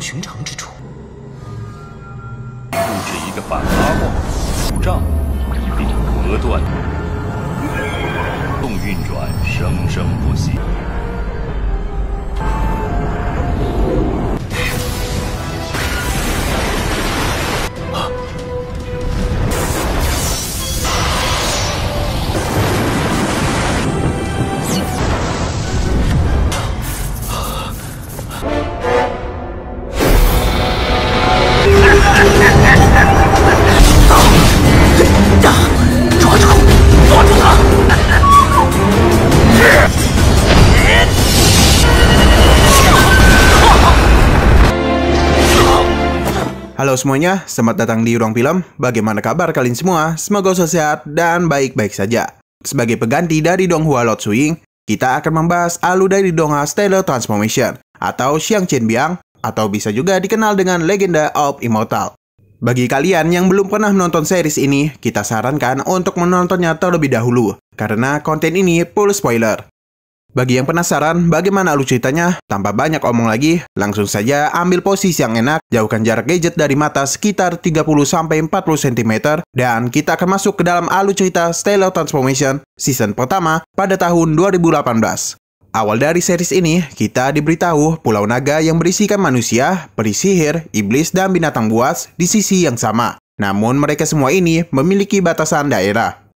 寻常之处，布置一个板拉矿，障并隔断，动运转，生生不息。Halo semuanya, selamat datang di Ruang Film. Bagaimana kabar kalian semua? Semoga sehat dan baik-baik saja. Sebagai pengganti dari Dong Hua Lot Suying, kita akan membahas Alu dari Donghua Stellar Transformation atau Xiang Chen Biang atau bisa juga dikenal dengan Legenda of Immortal. Bagi kalian yang belum pernah menonton series ini, kita sarankan untuk menontonnya terlebih dahulu karena konten ini full spoiler. Bagi yang penasaran bagaimana alur ceritanya, tanpa banyak omong lagi, langsung saja ambil posisi yang enak, jauhkan jarak gadget dari mata sekitar 30-40 cm, dan kita akan masuk ke dalam alur cerita Stellar Transformation season pertama pada tahun 2018. Awal dari series ini, kita diberitahu Pulau Naga yang berisikan manusia, peri sihir, iblis, dan binatang buas di sisi yang sama. Namun mereka semua ini memiliki batasan daerah.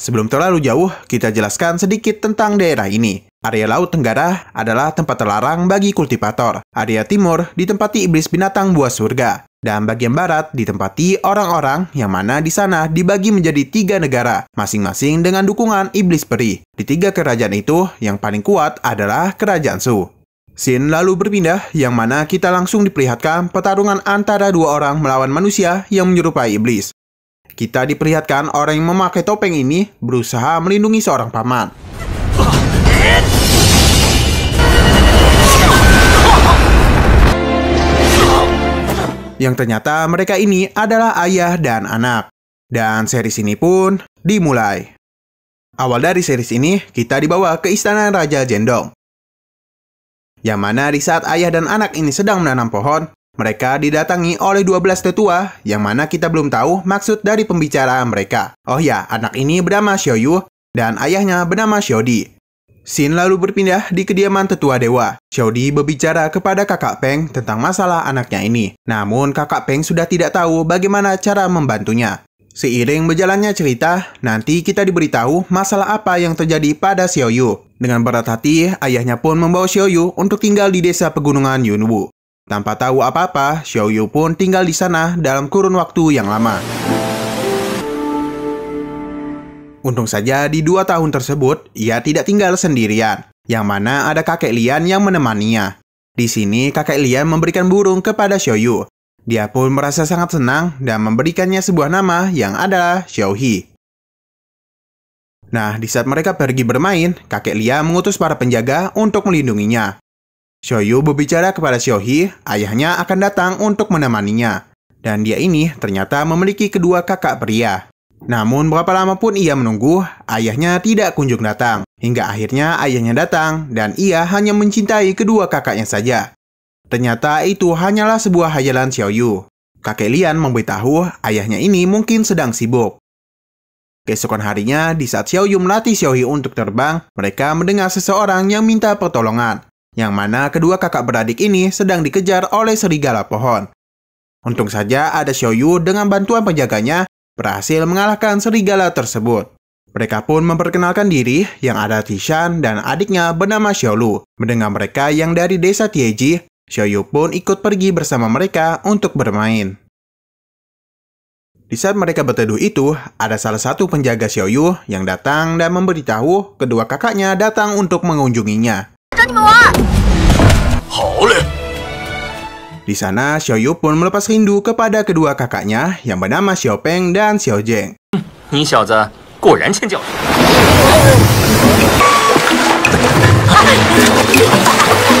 Sebelum terlalu jauh, kita jelaskan sedikit tentang daerah ini. Area Laut Tenggara adalah tempat terlarang bagi kultivator. Area Timur ditempati iblis binatang buas surga. Dan bagian barat ditempati orang-orang yang mana di sana dibagi menjadi tiga negara, masing-masing dengan dukungan iblis peri. Di tiga kerajaan itu, yang paling kuat adalah kerajaan Su. Sin lalu berpindah, yang mana kita langsung diperlihatkan pertarungan antara dua orang melawan manusia yang menyerupai iblis kita diperlihatkan orang yang memakai topeng ini berusaha melindungi seorang paman. Yang ternyata mereka ini adalah ayah dan anak. Dan series ini pun dimulai. Awal dari series ini, kita dibawa ke istana Raja Jendong. Yang mana di saat ayah dan anak ini sedang menanam pohon, mereka didatangi oleh 12 tetua yang mana kita belum tahu maksud dari pembicaraan mereka. Oh ya, anak ini bernama Xiaoyu dan ayahnya bernama Xiaodi. Sin lalu berpindah di kediaman tetua dewa. Xiaodi berbicara kepada kakak Peng tentang masalah anaknya ini. Namun kakak Peng sudah tidak tahu bagaimana cara membantunya. Seiring berjalannya cerita, nanti kita diberitahu masalah apa yang terjadi pada Xiaoyu. Dengan berat hati, ayahnya pun membawa Xiaoyu untuk tinggal di desa pegunungan Yunwu. Tanpa tahu apa-apa, Xiaoyu pun tinggal di sana dalam kurun waktu yang lama. Untung saja di dua tahun tersebut, ia tidak tinggal sendirian, yang mana ada kakek Lian yang menemaninya. Di sini, kakek Lian memberikan burung kepada Xiaoyu. Dia pun merasa sangat senang dan memberikannya sebuah nama yang adalah Xiaohi. Nah, di saat mereka pergi bermain, kakek Lian mengutus para penjaga untuk melindunginya. Shoyu berbicara kepada Shohi, ayahnya akan datang untuk menemaninya. Dan dia ini ternyata memiliki kedua kakak pria. Namun berapa lama pun ia menunggu, ayahnya tidak kunjung datang. Hingga akhirnya ayahnya datang dan ia hanya mencintai kedua kakaknya saja. Ternyata itu hanyalah sebuah hayalan Xiaoyu. Kakek Lian memberitahu ayahnya ini mungkin sedang sibuk. Keesokan harinya, di saat Xiaoyu melatih Xiaohi untuk terbang, mereka mendengar seseorang yang minta pertolongan yang mana kedua kakak beradik ini sedang dikejar oleh serigala pohon. Untung saja ada Xiaoyu dengan bantuan penjaganya berhasil mengalahkan serigala tersebut. Mereka pun memperkenalkan diri yang ada Tishan dan adiknya bernama Xiaolu. Mendengar mereka yang dari desa Tieji, Xiaoyu pun ikut pergi bersama mereka untuk bermain. Di saat mereka berteduh itu, ada salah satu penjaga Xiaoyu yang datang dan memberitahu kedua kakaknya datang untuk mengunjunginya. Di sana, Xiao Yu pun melepas rindu kepada kedua kakaknya yang bernama Xiao Peng dan Xiao Zheng. Ni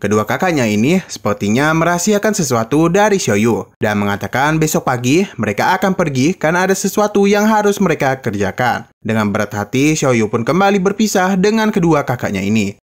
Kedua kakaknya ini sepertinya merahasiakan sesuatu dari Xiaoyu dan mengatakan besok pagi mereka akan pergi karena ada sesuatu yang harus mereka kerjakan. Dengan berat hati, Xiaoyu pun kembali berpisah dengan kedua kakaknya ini.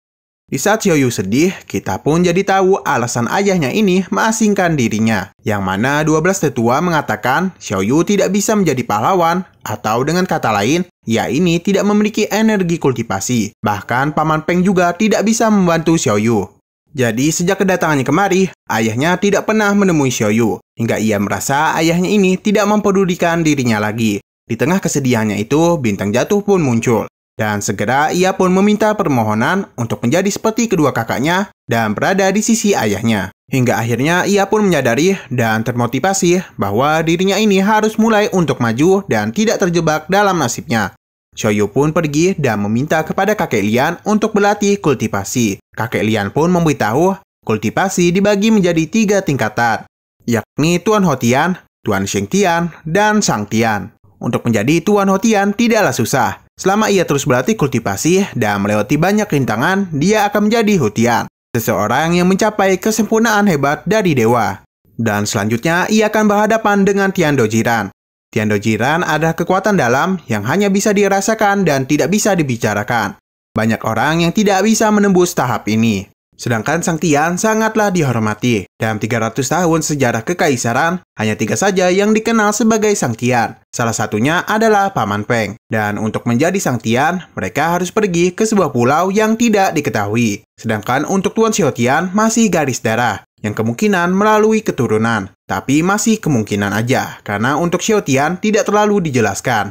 Di saat Xiaoyu sedih, kita pun jadi tahu alasan ayahnya ini mengasingkan dirinya. Yang mana 12 tetua mengatakan Xiaoyu tidak bisa menjadi pahlawan atau dengan kata lain, ia ini tidak memiliki energi kultivasi. Bahkan Paman Peng juga tidak bisa membantu Xiaoyu. Jadi sejak kedatangannya kemari, ayahnya tidak pernah menemui Xiaoyu, hingga ia merasa ayahnya ini tidak mempedulikan dirinya lagi. Di tengah kesedihannya itu, bintang jatuh pun muncul. Dan segera ia pun meminta permohonan untuk menjadi seperti kedua kakaknya dan berada di sisi ayahnya. Hingga akhirnya ia pun menyadari dan termotivasi bahwa dirinya ini harus mulai untuk maju dan tidak terjebak dalam nasibnya. Shoyu pun pergi dan meminta kepada kakek Lian untuk berlatih kultivasi. Kakek Lian pun memberitahu, kultivasi dibagi menjadi tiga tingkatan, yakni Tuan Hotian, Tuan Shengtian, dan Sang Tian. Untuk menjadi Tuan Hotian tidaklah susah. Selama ia terus berlatih kultivasi dan melewati banyak rintangan, dia akan menjadi Hotian, seseorang yang mencapai kesempurnaan hebat dari dewa. Dan selanjutnya, ia akan berhadapan dengan Tian Dojiran, Tiando Jiran adalah kekuatan dalam yang hanya bisa dirasakan dan tidak bisa dibicarakan. Banyak orang yang tidak bisa menembus tahap ini. Sedangkan Sang Tian sangatlah dihormati. Dalam 300 tahun sejarah kekaisaran, hanya tiga saja yang dikenal sebagai Sang Tian. Salah satunya adalah Paman Peng. Dan untuk menjadi Sang Tian, mereka harus pergi ke sebuah pulau yang tidak diketahui. Sedangkan untuk Tuan Xiao Tian masih garis darah yang kemungkinan melalui keturunan, tapi masih kemungkinan aja karena untuk Xiao Tian tidak terlalu dijelaskan.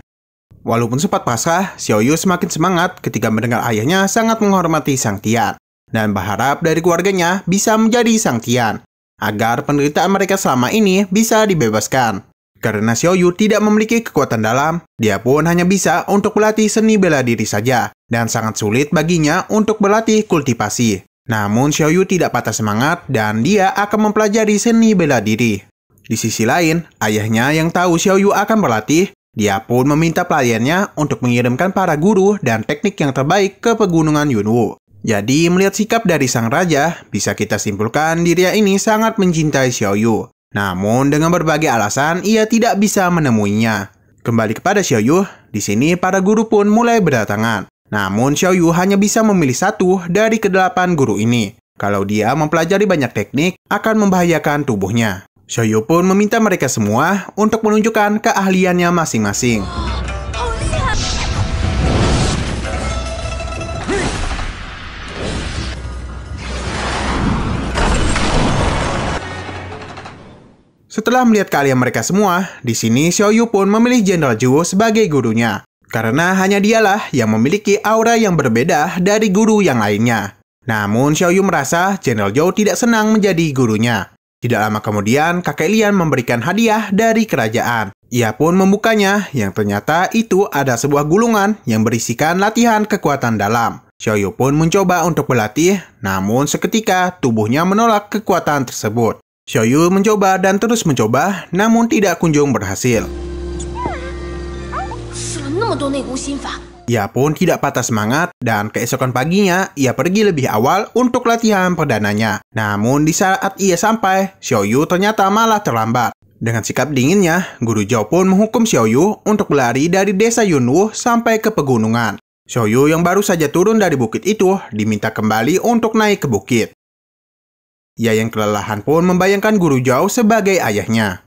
Walaupun sempat pasrah, Xiao Yu semakin semangat ketika mendengar ayahnya sangat menghormati Sang Tian dan berharap dari keluarganya bisa menjadi Sang Tian agar penderitaan mereka selama ini bisa dibebaskan. Karena Xiao Yu tidak memiliki kekuatan dalam, dia pun hanya bisa untuk melatih seni bela diri saja dan sangat sulit baginya untuk berlatih kultivasi. Namun Xiaoyu tidak patah semangat dan dia akan mempelajari seni bela diri. Di sisi lain, ayahnya yang tahu Xiaoyu akan berlatih, dia pun meminta pelayannya untuk mengirimkan para guru dan teknik yang terbaik ke pegunungan Yunwu. Jadi melihat sikap dari sang raja, bisa kita simpulkan dirinya ini sangat mencintai Xiaoyu. Namun dengan berbagai alasan ia tidak bisa menemuinya. Kembali kepada Xiaoyu, di sini para guru pun mulai berdatangan. Namun Xiao Yu hanya bisa memilih satu dari kedelapan guru ini. Kalau dia mempelajari banyak teknik, akan membahayakan tubuhnya. Xiao Yu pun meminta mereka semua untuk menunjukkan keahliannya masing-masing. Setelah melihat keahlian mereka semua, di sini Xiao Yu pun memilih Jenderal Zhu sebagai gurunya. Karena hanya dialah yang memiliki aura yang berbeda dari guru yang lainnya. Namun Xiaoyu merasa General Zhou tidak senang menjadi gurunya. Tidak lama kemudian, kakek Lian memberikan hadiah dari kerajaan. Ia pun membukanya, yang ternyata itu ada sebuah gulungan yang berisikan latihan kekuatan dalam. Xiaoyu pun mencoba untuk berlatih, namun seketika tubuhnya menolak kekuatan tersebut. Xiaoyu mencoba dan terus mencoba, namun tidak kunjung berhasil. Ia pun tidak patah semangat dan keesokan paginya ia pergi lebih awal untuk latihan perdananya. Namun di saat ia sampai, Xiaoyu ternyata malah terlambat. Dengan sikap dinginnya, Guru Zhao pun menghukum Xiaoyu untuk berlari dari desa Yunwu sampai ke pegunungan. Xiaoyu yang baru saja turun dari bukit itu diminta kembali untuk naik ke bukit. Ia yang kelelahan pun membayangkan Guru Zhao sebagai ayahnya.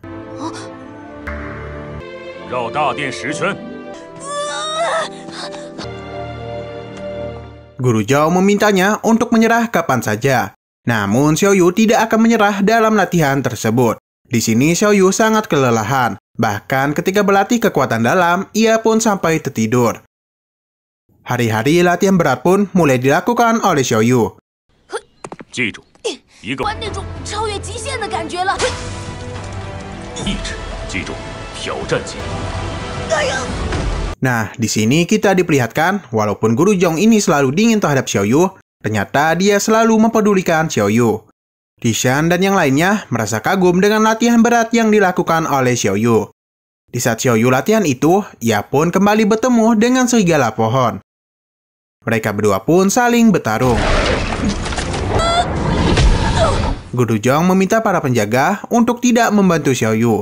Guru Zhao memintanya untuk menyerah kapan saja. Namun Yu tidak akan menyerah dalam latihan tersebut. Di sini Yu sangat kelelahan. Bahkan ketika berlatih kekuatan dalam, ia pun sampai tertidur. Hari-hari latihan berat pun mulai dilakukan oleh Xiaoyu. Yu. Nah, di sini kita diperlihatkan, walaupun Guru Jong ini selalu dingin terhadap Xiao Yu, ternyata dia selalu mempedulikan Xiao Yu. Tishan dan yang lainnya merasa kagum dengan latihan berat yang dilakukan oleh Xiao Yu. Di saat Xiao Yu latihan itu, ia pun kembali bertemu dengan serigala pohon. Mereka berdua pun saling bertarung. Guru Jong meminta para penjaga untuk tidak membantu Xiao Yu.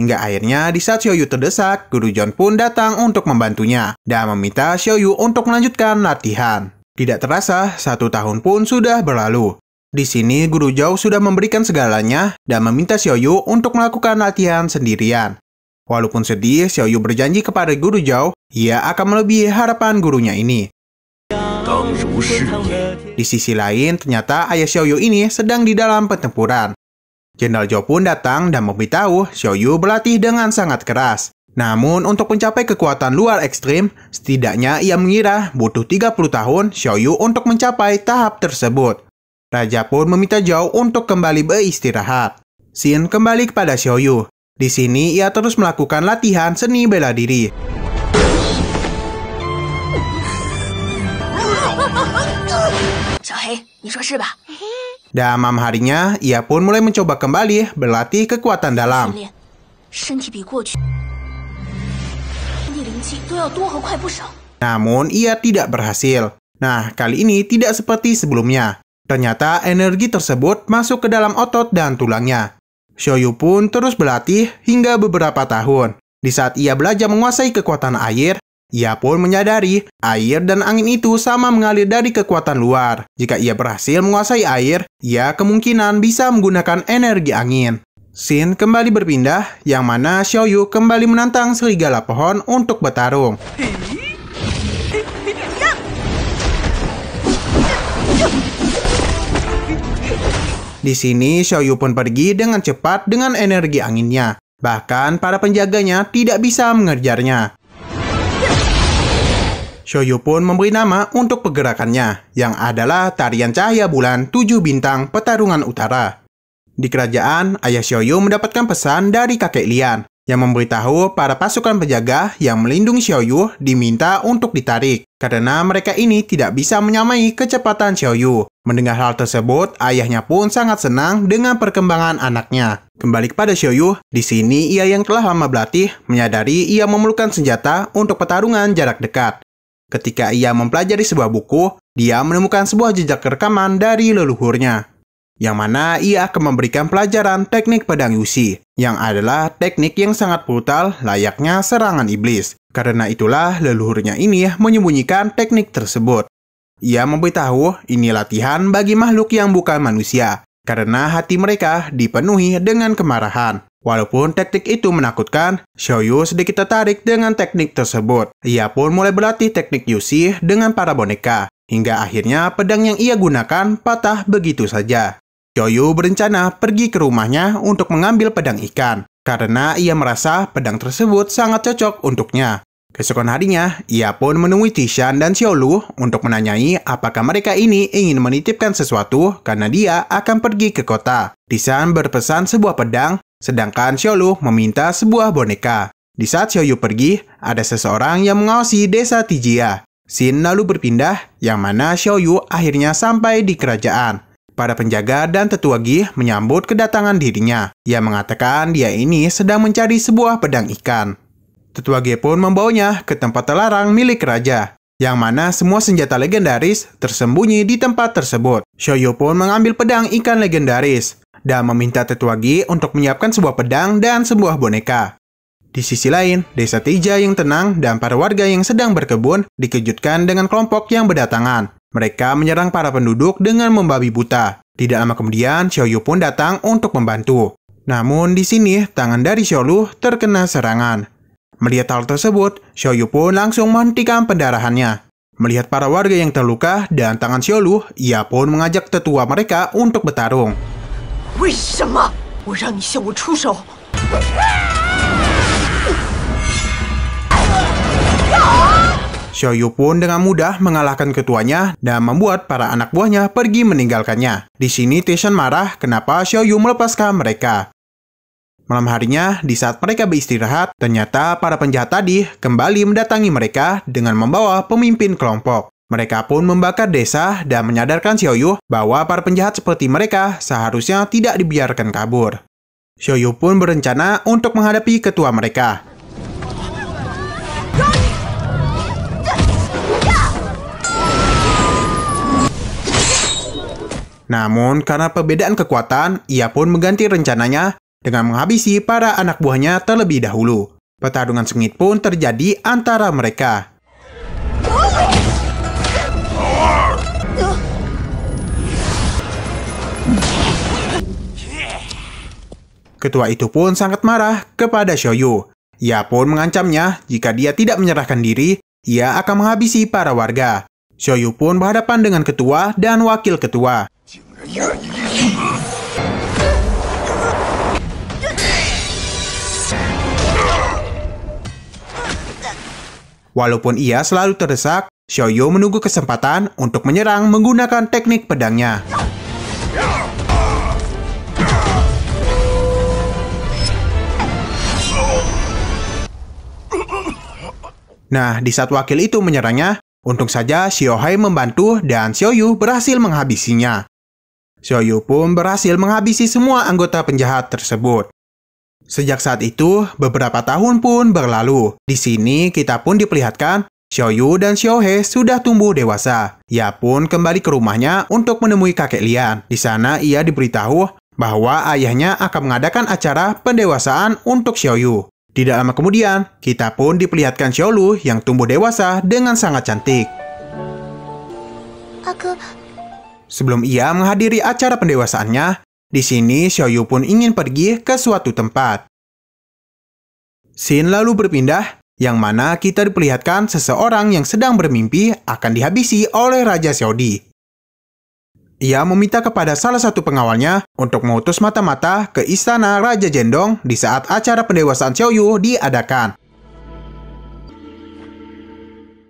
Hingga akhirnya di saat Xiao Yu terdesak, Guru John pun datang untuk membantunya dan meminta Xiao Yu untuk melanjutkan latihan. Tidak terasa, satu tahun pun sudah berlalu. Di sini Guru Zhao sudah memberikan segalanya dan meminta Xiao Yu untuk melakukan latihan sendirian. Walaupun sedih, Xiao Yu berjanji kepada Guru Zhao, ia akan melebihi harapan gurunya ini. Di sisi lain, ternyata ayah Xiao Yu ini sedang di dalam pertempuran. Jenderal Zhou pun datang dan memberitahu Yu berlatih dengan sangat keras. Namun, untuk mencapai kekuatan luar ekstrim, setidaknya ia mengira butuh 30 tahun Yu untuk mencapai tahap tersebut. Raja pun meminta Zhou untuk kembali beristirahat. Xin kembali kepada Yu. Di sini, ia terus melakukan latihan seni bela diri. Hei, dan malam harinya, ia pun mulai mencoba kembali berlatih kekuatan dalam. Namun, ia tidak berhasil. Nah, kali ini tidak seperti sebelumnya. Ternyata energi tersebut masuk ke dalam otot dan tulangnya. Shoyu pun terus berlatih hingga beberapa tahun. Di saat ia belajar menguasai kekuatan air, ia pun menyadari air dan angin itu sama mengalir dari kekuatan luar. Jika ia berhasil menguasai air, ia kemungkinan bisa menggunakan energi angin. Sin kembali berpindah, yang mana Xiaoyu kembali menantang serigala pohon untuk bertarung. Di sini Xiaoyu pun pergi dengan cepat dengan energi anginnya. Bahkan para penjaganya tidak bisa mengejarnya. Shoyu pun memberi nama untuk pergerakannya, yang adalah tarian cahaya bulan tujuh bintang petarungan utara. Di kerajaan, ayah Shoyu mendapatkan pesan dari kakek Lian, yang memberitahu para pasukan penjaga yang melindungi Shoyu diminta untuk ditarik karena mereka ini tidak bisa menyamai kecepatan Shoyu. Mendengar hal tersebut, ayahnya pun sangat senang dengan perkembangan anaknya. Kembali kepada Shoyu, di sini ia yang telah lama berlatih menyadari ia memerlukan senjata untuk pertarungan jarak dekat. Ketika ia mempelajari sebuah buku, dia menemukan sebuah jejak rekaman dari leluhurnya. Yang mana ia akan memberikan pelajaran teknik pedang Yusi, yang adalah teknik yang sangat brutal layaknya serangan iblis. Karena itulah leluhurnya ini menyembunyikan teknik tersebut. Ia memberitahu ini latihan bagi makhluk yang bukan manusia, karena hati mereka dipenuhi dengan kemarahan. Walaupun teknik itu menakutkan, Shoyu sedikit tertarik dengan teknik tersebut. Ia pun mulai berlatih teknik Yushi dengan para boneka, hingga akhirnya pedang yang ia gunakan patah begitu saja. Shoyu berencana pergi ke rumahnya untuk mengambil pedang ikan, karena ia merasa pedang tersebut sangat cocok untuknya. Keesokan harinya, ia pun menemui Tishan dan Xiaolu untuk menanyai apakah mereka ini ingin menitipkan sesuatu karena dia akan pergi ke kota. Tishan berpesan sebuah pedang, sedangkan Xiaolu meminta sebuah boneka. Di saat Xiaoyu pergi, ada seseorang yang mengawasi desa Tijia. Xin lalu berpindah, yang mana Xiaoyu akhirnya sampai di kerajaan. Para penjaga dan tetua Gi menyambut kedatangan dirinya. Ia mengatakan dia ini sedang mencari sebuah pedang ikan. Tetua pun membawanya ke tempat terlarang milik raja, yang mana semua senjata legendaris tersembunyi di tempat tersebut. Shoyo pun mengambil pedang ikan legendaris dan meminta Tetua G untuk menyiapkan sebuah pedang dan sebuah boneka. Di sisi lain, desa Tija yang tenang dan para warga yang sedang berkebun dikejutkan dengan kelompok yang berdatangan. Mereka menyerang para penduduk dengan membabi buta. Tidak lama kemudian, Xiaoyu pun datang untuk membantu. Namun di sini, tangan dari Xiaolu terkena serangan. Melihat hal tersebut, Xiaoyu pun langsung menghentikan pendarahannya. Melihat para warga yang terluka dan tangan Xiaolu, ia pun mengajak tetua mereka untuk bertarung. Xiaoyu pun dengan mudah mengalahkan ketuanya dan membuat para anak buahnya pergi meninggalkannya. Di sini Tishan marah kenapa Xiaoyu melepaskan mereka. Malam harinya, di saat mereka beristirahat, ternyata para penjahat tadi kembali mendatangi mereka dengan membawa pemimpin kelompok. Mereka pun membakar desa dan menyadarkan Xiaoyu bahwa para penjahat seperti mereka seharusnya tidak dibiarkan kabur. Xiaoyu pun berencana untuk menghadapi ketua mereka. Namun, karena perbedaan kekuatan, ia pun mengganti rencananya dengan menghabisi para anak buahnya terlebih dahulu. Pertarungan sengit pun terjadi antara mereka. Ketua itu pun sangat marah kepada Shoyu. Ia pun mengancamnya jika dia tidak menyerahkan diri, ia akan menghabisi para warga. Shoyu pun berhadapan dengan ketua dan wakil ketua. Walaupun ia selalu terdesak, Shoyo menunggu kesempatan untuk menyerang menggunakan teknik pedangnya. Nah, di saat wakil itu menyerangnya, untung saja Shiohei membantu dan Shioyu berhasil menghabisinya. Shioyu pun berhasil menghabisi semua anggota penjahat tersebut. Sejak saat itu, beberapa tahun pun berlalu. Di sini kita pun diperlihatkan Xiaoyu dan Xiaohe sudah tumbuh dewasa. Ia pun kembali ke rumahnya untuk menemui kakek Lian. Di sana ia diberitahu bahwa ayahnya akan mengadakan acara pendewasaan untuk Xiaoyu. Tidak lama kemudian, kita pun diperlihatkan Xiaolu yang tumbuh dewasa dengan sangat cantik. Aku... Sebelum ia menghadiri acara pendewasaannya, di sini, Xiaoyu pun ingin pergi ke suatu tempat. Sin lalu berpindah, yang mana kita diperlihatkan seseorang yang sedang bermimpi akan dihabisi oleh Raja Xiaodi. Ia meminta kepada salah satu pengawalnya untuk mengutus mata-mata ke istana Raja Jendong di saat acara pendewasaan Xiaoyu diadakan.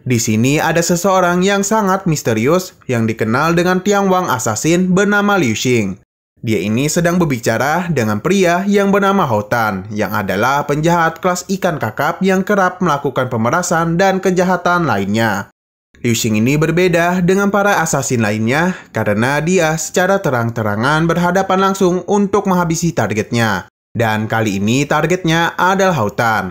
Di sini ada seseorang yang sangat misterius yang dikenal dengan Tiang Wang Assassin bernama Liu Xing. Dia ini sedang berbicara dengan pria yang bernama Hotan, yang adalah penjahat kelas ikan kakap yang kerap melakukan pemerasan dan kejahatan lainnya. Liu Xing ini berbeda dengan para asasin lainnya karena dia secara terang-terangan berhadapan langsung untuk menghabisi targetnya. Dan kali ini targetnya adalah Hotan.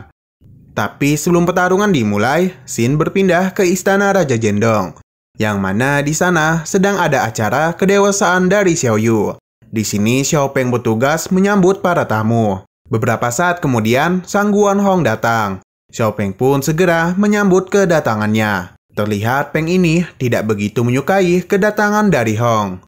Tapi sebelum pertarungan dimulai, Xin berpindah ke istana Raja Jendong, yang mana di sana sedang ada acara kedewasaan dari Xiaoyu. Di sini Xiao Xiaopeng bertugas menyambut para tamu. Beberapa saat kemudian, Sang Guan Hong datang. Xiao Xiaopeng pun segera menyambut kedatangannya. Terlihat Peng ini tidak begitu menyukai kedatangan dari Hong.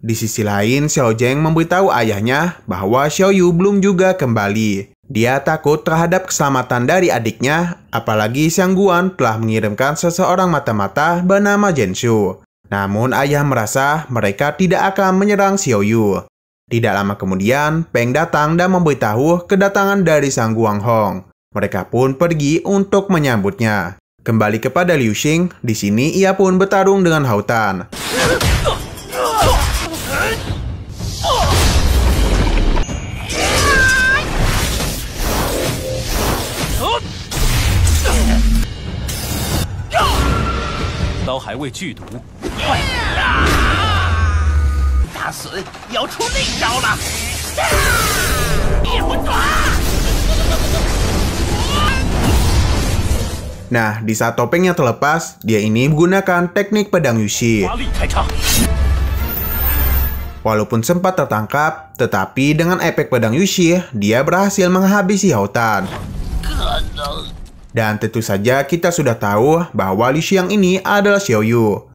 Di sisi lain, Xiao Zheng memberitahu ayahnya bahwa Xiao Yu belum juga kembali. Dia takut terhadap keselamatan dari adiknya, apalagi Xiang Guan telah mengirimkan seseorang mata-mata bernama Jenshu. Namun ayah merasa mereka tidak akan menyerang Xiao Yu. Tidak lama kemudian, Peng datang dan memberitahu kedatangan dari Sang Guang Hong. Mereka pun pergi untuk menyambutnya. Kembali kepada Liu Xing, di sini ia pun bertarung dengan Hautan. Dao wei Nah, di saat topengnya terlepas, dia ini menggunakan teknik pedang Yushi. Walaupun sempat tertangkap, tetapi dengan efek pedang Yushi, dia berhasil menghabisi Hautan. Dan tentu saja kita sudah tahu bahwa Li Xiang ini adalah Xiao Yu,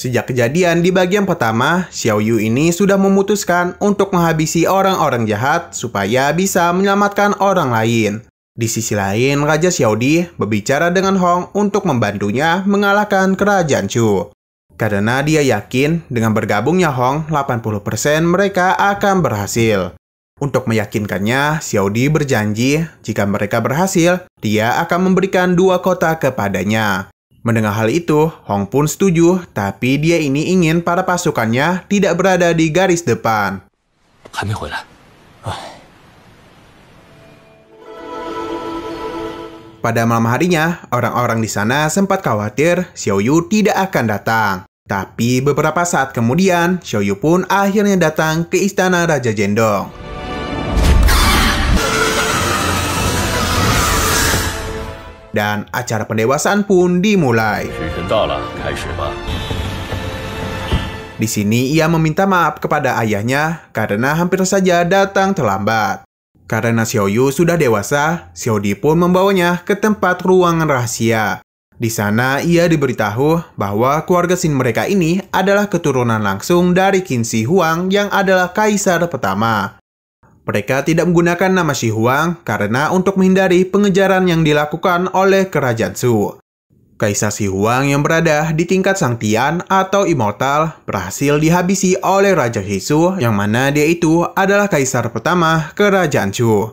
Sejak kejadian di bagian pertama, Xiao Yu ini sudah memutuskan untuk menghabisi orang-orang jahat supaya bisa menyelamatkan orang lain. Di sisi lain, Raja Xiaodi berbicara dengan Hong untuk membantunya mengalahkan kerajaan Chu. Karena dia yakin dengan bergabungnya Hong, 80% mereka akan berhasil. Untuk meyakinkannya, Xiaodi berjanji jika mereka berhasil, dia akan memberikan dua kota kepadanya. Mendengar hal itu, Hong pun setuju, tapi dia ini ingin para pasukannya tidak berada di garis depan. Kami oh. Pada malam harinya, orang-orang di sana sempat khawatir Xiao Yu tidak akan datang. Tapi beberapa saat kemudian, Xiao Yu pun akhirnya datang ke istana Raja Jendong. dan acara pendewasaan pun dimulai. Di sini ia meminta maaf kepada ayahnya karena hampir saja datang terlambat. Karena Xiao Yu sudah dewasa, Xiao Di pun membawanya ke tempat ruangan rahasia. Di sana ia diberitahu bahwa keluarga Sin mereka ini adalah keturunan langsung dari Qin Shi Huang yang adalah kaisar pertama mereka tidak menggunakan nama Shi Huang karena untuk menghindari pengejaran yang dilakukan oleh kerajaan Su. Kaisar Shi Huang yang berada di tingkat Sang Tian atau Immortal berhasil dihabisi oleh Raja Hisu yang mana dia itu adalah kaisar pertama kerajaan Chu.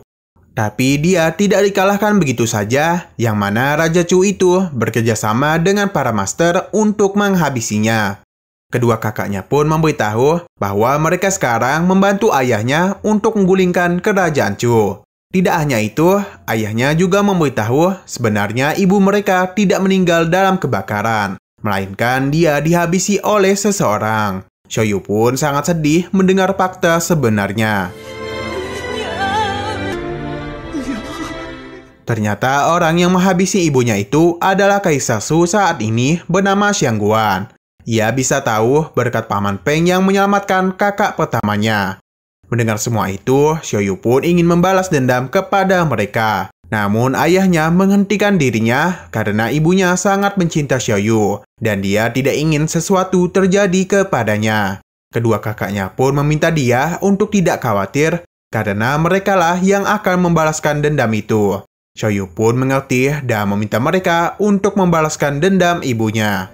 Tapi dia tidak dikalahkan begitu saja, yang mana Raja Chu itu bekerja sama dengan para master untuk menghabisinya. Kedua kakaknya pun memberitahu bahwa mereka sekarang membantu ayahnya untuk menggulingkan kerajaan Chu. Tidak hanya itu, ayahnya juga memberitahu sebenarnya ibu mereka tidak meninggal dalam kebakaran, melainkan dia dihabisi oleh seseorang. Shouyu pun sangat sedih mendengar fakta sebenarnya. Ternyata orang yang menghabisi ibunya itu adalah Kaisar Su saat ini bernama Xiangguan. Ia bisa tahu berkat paman Peng yang menyelamatkan kakak pertamanya. Mendengar semua itu, Xiaoyu pun ingin membalas dendam kepada mereka. Namun ayahnya menghentikan dirinya karena ibunya sangat mencinta Xiaoyu dan dia tidak ingin sesuatu terjadi kepadanya. Kedua kakaknya pun meminta dia untuk tidak khawatir karena merekalah yang akan membalaskan dendam itu. Xiaoyu pun mengerti dan meminta mereka untuk membalaskan dendam ibunya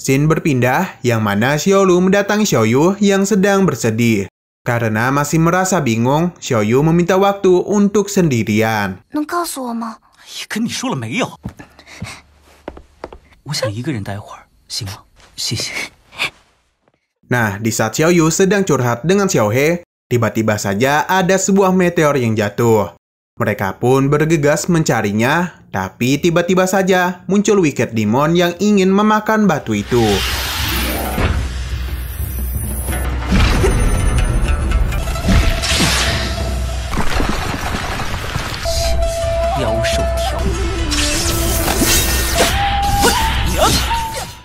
scene berpindah, yang mana Xiaolu mendatangi Xiaoyu yang sedang bersedih. Karena masih merasa bingung, Xiaoyu meminta waktu untuk sendirian. Nah, di saat Xiaoyu sedang curhat dengan Xiaohe, tiba-tiba saja ada sebuah meteor yang jatuh. Mereka pun bergegas mencarinya, tapi tiba-tiba saja muncul Wicked Demon yang ingin memakan batu itu.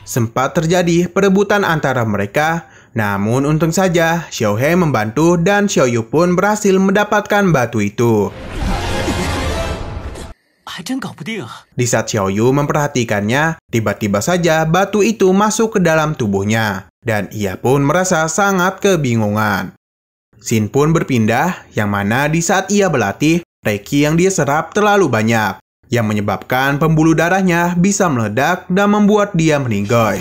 Sempat terjadi perebutan antara mereka, namun untung saja Xiao He membantu dan Xiao Yu pun berhasil mendapatkan batu itu. 还真搞不定。Di saat Yu memperhatikannya, tiba-tiba saja batu itu masuk ke dalam tubuhnya. Dan ia pun merasa sangat kebingungan. Sin pun berpindah, yang mana di saat ia berlatih, reiki yang dia serap terlalu banyak, yang menyebabkan pembuluh darahnya bisa meledak dan membuat dia meninggal.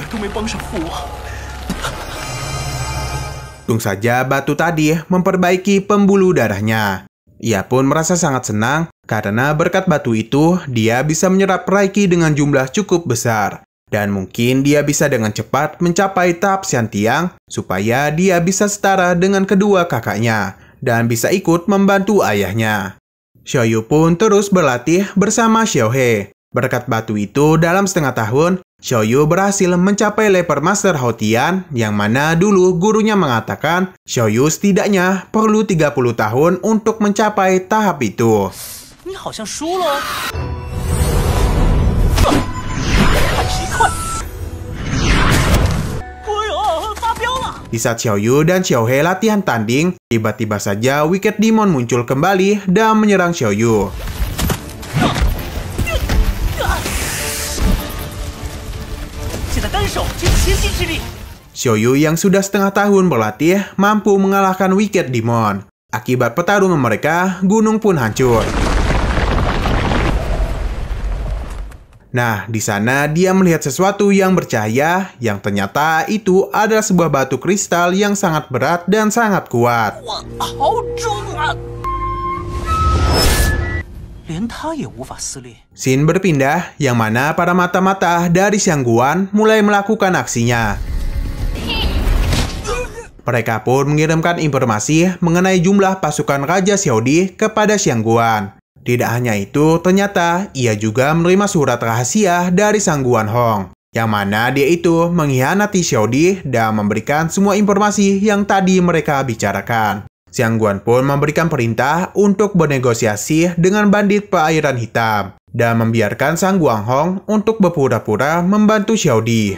Tung saja batu tadi memperbaiki pembuluh darahnya. Ia pun merasa sangat senang karena berkat batu itu, dia bisa menyerap raiki dengan jumlah cukup besar. Dan mungkin dia bisa dengan cepat mencapai tahap Siantiang supaya dia bisa setara dengan kedua kakaknya dan bisa ikut membantu ayahnya. Xiaoyu pun terus berlatih bersama Xiao He. Berkat batu itu dalam setengah tahun, Xiaoyu berhasil mencapai level Master Houtian yang mana dulu gurunya mengatakan Xiaoyu setidaknya perlu 30 tahun untuk mencapai tahap itu. Di saat Xiaoyu dan Xiao He latihan tanding, tiba-tiba saja Wicked Demon muncul kembali dan menyerang Xiaoyu. Xiaoyu yang sudah setengah tahun berlatih mampu mengalahkan Wicked Demon. Akibat pertarungan mereka, gunung pun hancur. Nah, di sana dia melihat sesuatu yang bercahaya, yang ternyata itu adalah sebuah batu kristal yang sangat berat dan sangat kuat. Sin berpindah, yang mana para mata-mata dari Siang Guan mulai melakukan aksinya. Mereka pun mengirimkan informasi mengenai jumlah pasukan Raja Saudi kepada Siang Guan. Tidak hanya itu, ternyata ia juga menerima surat rahasia dari Sang Guan Hong, yang mana dia itu mengkhianati Xiaodi dan memberikan semua informasi yang tadi mereka bicarakan. Siang Guan pun memberikan perintah untuk bernegosiasi dengan bandit perairan hitam dan membiarkan Sang Guang Hong untuk berpura-pura membantu Xiaodi.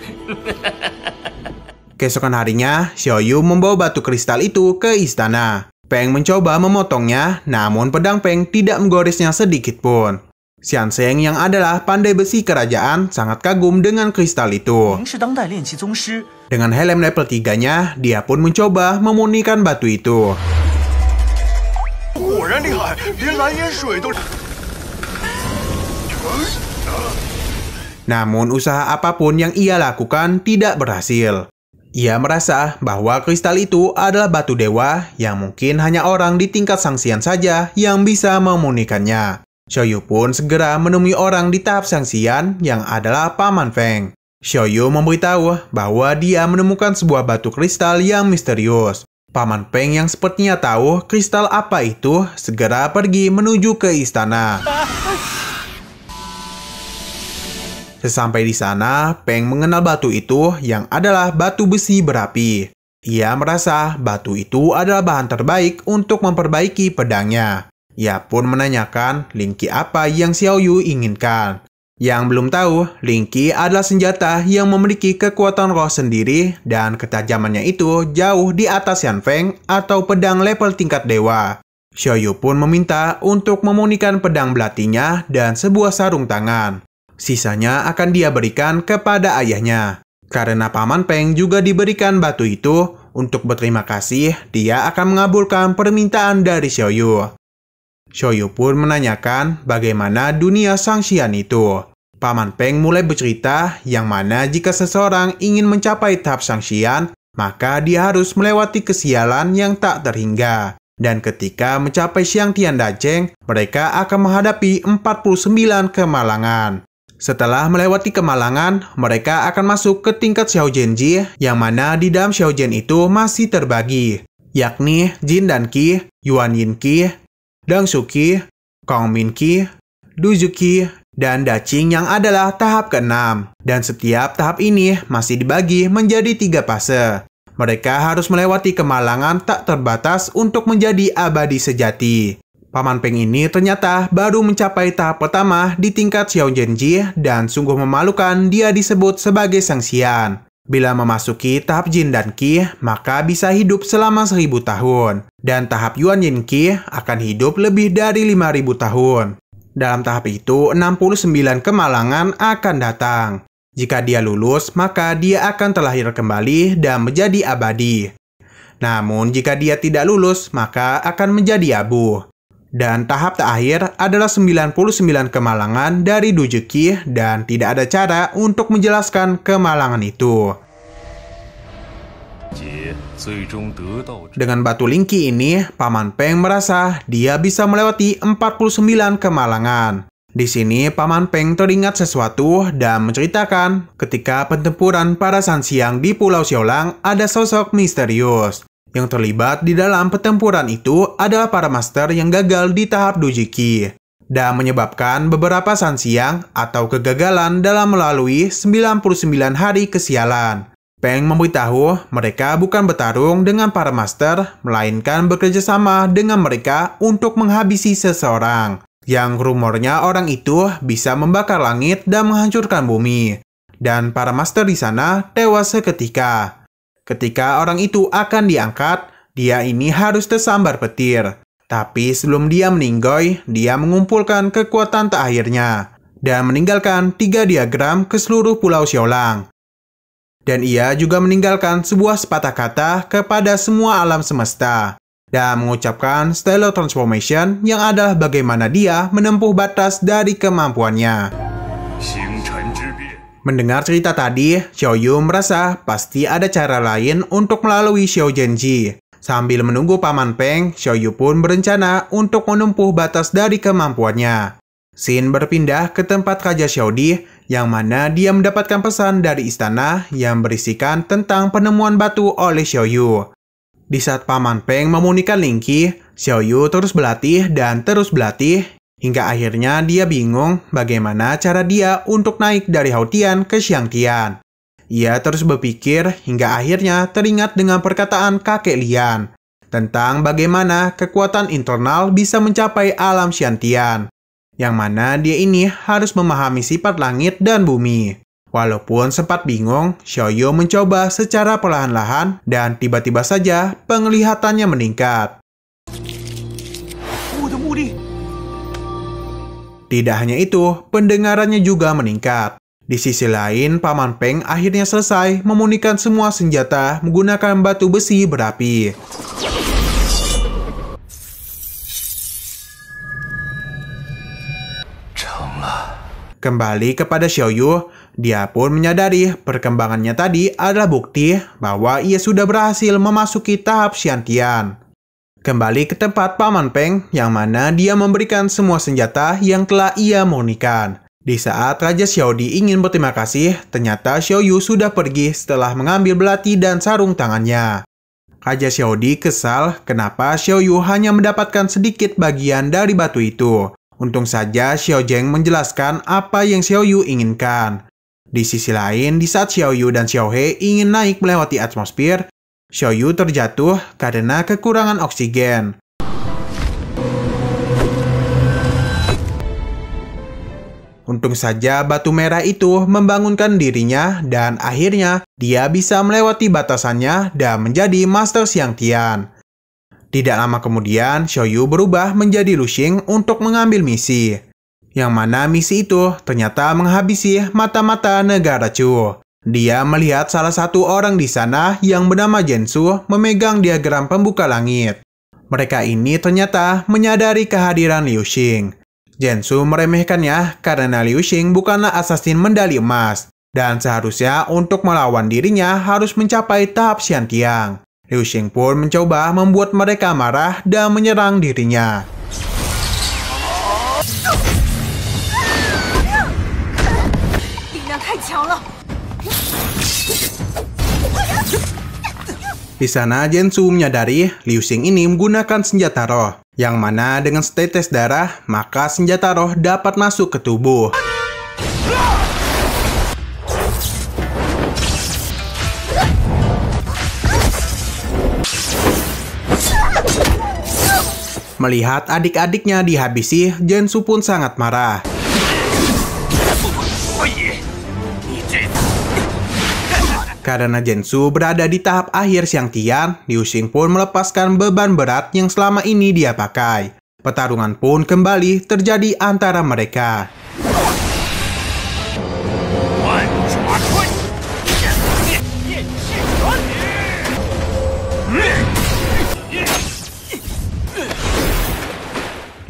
Keesokan harinya, Xiao Yu membawa batu kristal itu ke istana Peng mencoba memotongnya, namun pedang Peng tidak menggorisnya sedikit pun. Xian Seng yang adalah pandai besi kerajaan sangat kagum dengan kristal itu. Dengan helm level 3-nya, dia pun mencoba memunikan batu itu. Namun usaha apapun yang ia lakukan tidak berhasil. Ia merasa bahwa kristal itu adalah batu dewa yang mungkin hanya orang di tingkat sangsian saja yang bisa memunikannya. Shoyu pun segera menemui orang di tahap sangsian yang adalah Paman Feng. Shoyu memberitahu bahwa dia menemukan sebuah batu kristal yang misterius. Paman Peng yang sepertinya tahu kristal apa itu segera pergi menuju ke istana. Sesampai di sana, Peng mengenal batu itu yang adalah batu besi berapi. Ia merasa batu itu adalah bahan terbaik untuk memperbaiki pedangnya. Ia pun menanyakan Lingqi apa yang Xiao Yu inginkan. Yang belum tahu, Lingqi adalah senjata yang memiliki kekuatan roh sendiri dan ketajamannya itu jauh di atas Yan Feng atau pedang level tingkat dewa. Xiao Yu pun meminta untuk memunikan pedang belatinya dan sebuah sarung tangan. Sisanya akan dia berikan kepada ayahnya. Karena Paman Peng juga diberikan batu itu, untuk berterima kasih, dia akan mengabulkan permintaan dari Xiaoyu. Xiaoyu pun menanyakan bagaimana dunia Sang Xian itu. Paman Peng mulai bercerita yang mana jika seseorang ingin mencapai tahap Sang Xian, maka dia harus melewati kesialan yang tak terhingga. Dan ketika mencapai Siang Tian Dajeng, mereka akan menghadapi 49 kemalangan. Setelah melewati Kemalangan, mereka akan masuk ke tingkat Xiaojenji yang mana di dalam Jin itu masih terbagi, yakni Jin dan Qi, Yuan Yin Qi, Deng Su Qi, Kong Min Qi, Du Zhu Qi, dan Da Qing yang adalah tahap keenam. Dan setiap tahap ini masih dibagi menjadi tiga fase. Mereka harus melewati kemalangan tak terbatas untuk menjadi abadi sejati. Paman Peng ini ternyata baru mencapai tahap pertama di tingkat Xiao Genji dan sungguh memalukan dia disebut sebagai Sang Xian. Bila memasuki tahap Jin dan Qi, maka bisa hidup selama seribu tahun. Dan tahap Yuan Yin Qi akan hidup lebih dari lima ribu tahun. Dalam tahap itu, 69 kemalangan akan datang. Jika dia lulus, maka dia akan terlahir kembali dan menjadi abadi. Namun, jika dia tidak lulus, maka akan menjadi abu. Dan tahap terakhir adalah 99 kemalangan dari Dujeki dan tidak ada cara untuk menjelaskan kemalangan itu. Dengan batu lingki ini, Paman Peng merasa dia bisa melewati 49 kemalangan. Di sini, Paman Peng teringat sesuatu dan menceritakan ketika pertempuran para Sansiang di Pulau Xiaolang ada sosok misterius. Yang terlibat di dalam pertempuran itu adalah para master yang gagal di tahap Dojiki dan menyebabkan beberapa sansiang atau kegagalan dalam melalui 99 hari kesialan. Peng memberitahu mereka bukan bertarung dengan para master, melainkan bekerja sama dengan mereka untuk menghabisi seseorang. Yang rumornya orang itu bisa membakar langit dan menghancurkan bumi. Dan para master di sana tewas seketika. Ketika orang itu akan diangkat, dia ini harus tersambar petir. Tapi sebelum dia meninggoy, dia mengumpulkan kekuatan terakhirnya dan meninggalkan tiga diagram ke seluruh pulau Xiaolang. Dan ia juga meninggalkan sebuah sepatah kata kepada semua alam semesta dan mengucapkan stellar transformation yang adalah bagaimana dia menempuh batas dari kemampuannya. Xing Mendengar cerita tadi, Xiao Yu merasa pasti ada cara lain untuk melalui Xiao Genji. Sambil menunggu Paman Peng, Xiao Yu pun berencana untuk menempuh batas dari kemampuannya. Sin berpindah ke tempat Raja Xiaodi, yang mana dia mendapatkan pesan dari istana yang berisikan tentang penemuan batu oleh Xiao Yu. Di saat Paman Peng memunikan Lingqi, Yu terus berlatih dan terus berlatih Hingga akhirnya dia bingung bagaimana cara dia untuk naik dari Hautian ke Xiangtian. Ia terus berpikir hingga akhirnya teringat dengan perkataan kakek Lian tentang bagaimana kekuatan internal bisa mencapai alam Xiangtian, yang mana dia ini harus memahami sifat langit dan bumi. Walaupun sempat bingung, Xiaoyu mencoba secara perlahan-lahan dan tiba-tiba saja penglihatannya meningkat. Tidak hanya itu, pendengarannya juga meningkat. Di sisi lain, Paman Peng akhirnya selesai memunikan semua senjata menggunakan batu besi berapi. Kembali kepada Xiaoyu, dia pun menyadari perkembangannya tadi adalah bukti bahwa ia sudah berhasil memasuki tahap Xiantian kembali ke tempat Paman Peng yang mana dia memberikan semua senjata yang telah ia murnikan. Di saat Raja Xiaodi ingin berterima kasih, ternyata xiao yu sudah pergi setelah mengambil belati dan sarung tangannya. Raja Xiaodi kesal kenapa xiao yu hanya mendapatkan sedikit bagian dari batu itu. Untung saja Xiao Zheng menjelaskan apa yang xiao yu inginkan. Di sisi lain, di saat xiao yu dan xiao he ingin naik melewati atmosfer, Xiaoyu terjatuh karena kekurangan oksigen. Untung saja batu merah itu membangunkan dirinya dan akhirnya dia bisa melewati batasannya dan menjadi Master Xiang Tian. Tidak lama kemudian, Xiaoyu berubah menjadi Lushing untuk mengambil misi. Yang mana misi itu ternyata menghabisi mata-mata negara Chu. Dia melihat salah satu orang di sana yang bernama Jensu memegang diagram pembuka langit. Mereka ini ternyata menyadari kehadiran Liu Xing. Jensu meremehkannya karena Liu Xing bukanlah asasin mendali emas, dan seharusnya untuk melawan dirinya harus mencapai tahap Xiantiang. Liu Xing pun mencoba membuat mereka marah dan menyerang dirinya. Di sana Su menyadari Liu Xing ini menggunakan senjata roh, yang mana dengan setetes darah, maka senjata roh dapat masuk ke tubuh. Melihat adik-adiknya dihabisi, Jensu pun sangat marah. Karena Jensu berada di tahap akhir siang Tian, Liu Xing pun melepaskan beban berat yang selama ini dia pakai. Pertarungan pun kembali terjadi antara mereka.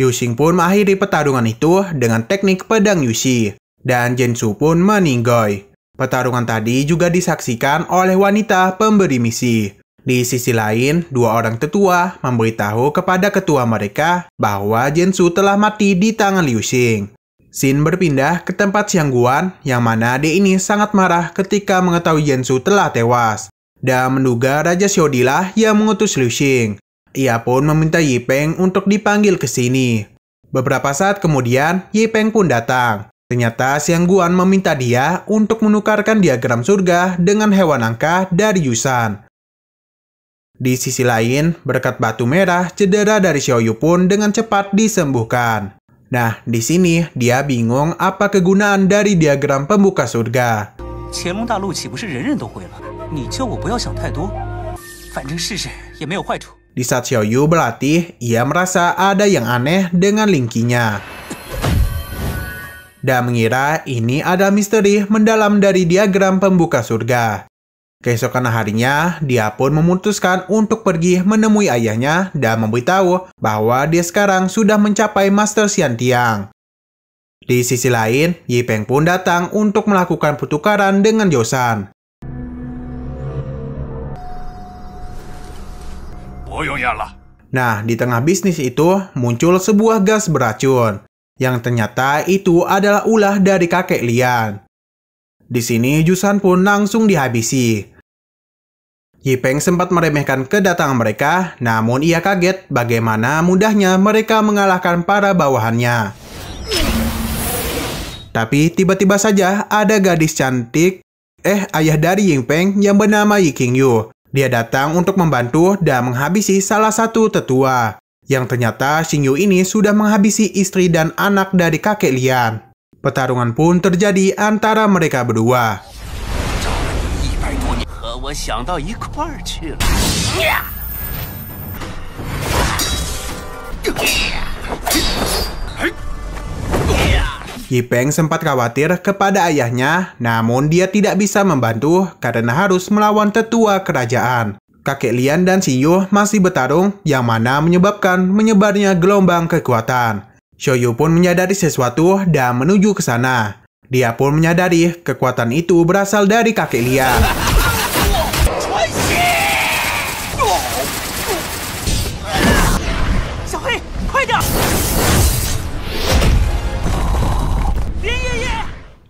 Xing pun mengakhiri pertarungan itu dengan teknik pedang Yushi. dan Jensu pun meninggoy. Pertarungan tadi juga disaksikan oleh wanita pemberi misi. Di sisi lain, dua orang tetua memberitahu kepada ketua mereka bahwa Jensu telah mati di tangan Liu Xing. Xin berpindah ke tempat Guan, yang mana dia ini sangat marah ketika mengetahui Jensu telah tewas, dan menduga Raja Xiodilah yang mengutus Liu Xing. Ia pun meminta Yipeng untuk dipanggil ke sini. Beberapa saat kemudian, Yipeng pun datang. Ternyata siangguan Guan meminta dia untuk menukarkan diagram surga dengan hewan angka dari Yusan. Di sisi lain, berkat batu merah, cedera dari Xiao Yu pun dengan cepat disembuhkan. Nah, di sini dia bingung apa kegunaan dari diagram pembuka surga. Di saat Xiaoyu berlatih, ia merasa ada yang aneh dengan Lingkinya dan mengira ini ada misteri mendalam dari diagram pembuka surga. Keesokan harinya, dia pun memutuskan untuk pergi menemui ayahnya dan memberitahu bahwa dia sekarang sudah mencapai Master Tiang. Di sisi lain, Yi Peng pun datang untuk melakukan pertukaran dengan Josan. Nah, di tengah bisnis itu muncul sebuah gas beracun yang ternyata itu adalah ulah dari kakek Lian. Di sini Jusan pun langsung dihabisi. Yipeng sempat meremehkan kedatangan mereka, namun ia kaget bagaimana mudahnya mereka mengalahkan para bawahannya. Tapi tiba-tiba saja ada gadis cantik, eh ayah dari Yipeng yang bernama Yi Qingyu. Dia datang untuk membantu dan menghabisi salah satu tetua yang ternyata Xing Yu ini sudah menghabisi istri dan anak dari kakek Lian. Pertarungan pun terjadi antara mereka berdua. Yi Peng sempat khawatir kepada ayahnya, namun dia tidak bisa membantu karena harus melawan tetua kerajaan kakek Lian dan Yu masih bertarung yang mana menyebabkan menyebarnya gelombang kekuatan. Shoyu pun menyadari sesuatu dan menuju ke sana. Dia pun menyadari kekuatan itu berasal dari kakek Lian.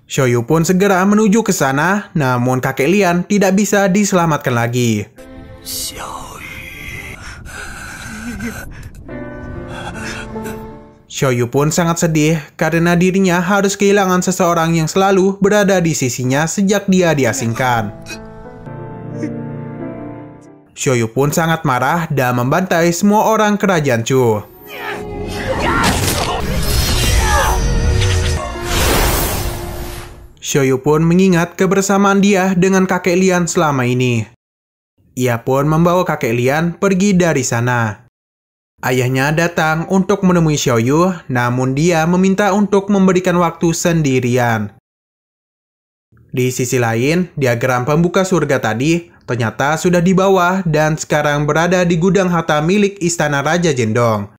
Shoyu pun segera menuju ke sana, namun kakek Lian tidak bisa diselamatkan lagi. 小雨。Shoyu pun sangat sedih karena dirinya harus kehilangan seseorang yang selalu berada di sisinya sejak dia diasingkan. Shoyu pun sangat marah dan membantai semua orang kerajaan Chu. Shoyu pun mengingat kebersamaan dia dengan kakek Lian selama ini ia pun membawa kakek Lian pergi dari sana. Ayahnya datang untuk menemui Xiaoyu, namun dia meminta untuk memberikan waktu sendirian. Di sisi lain, diagram pembuka surga tadi ternyata sudah di bawah dan sekarang berada di gudang harta milik Istana Raja Jendong.